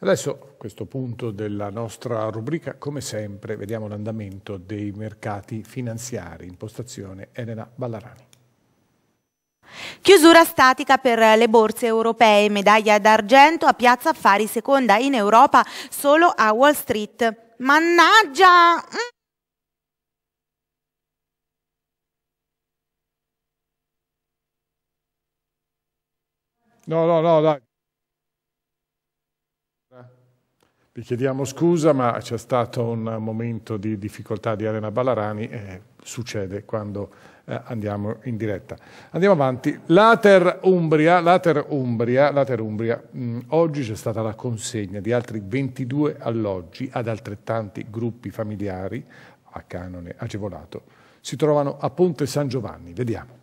Adesso a questo punto della nostra rubrica, come sempre, vediamo l'andamento dei mercati finanziari. Impostazione Elena Ballarani. Chiusura statica per le borse europee, medaglia d'argento a Piazza Affari seconda in Europa solo a Wall Street. Mannaggia! Mm. No, no, no, dai. Vi chiediamo scusa, ma c'è stato un momento di difficoltà di Elena Ballarani, eh, succede quando eh, andiamo in diretta. Andiamo avanti. Later Umbria, Later Umbria, Later Umbria. Mm, oggi c'è stata la consegna di altri 22 alloggi ad altrettanti gruppi familiari a canone agevolato. Si trovano a Ponte San Giovanni. Vediamo.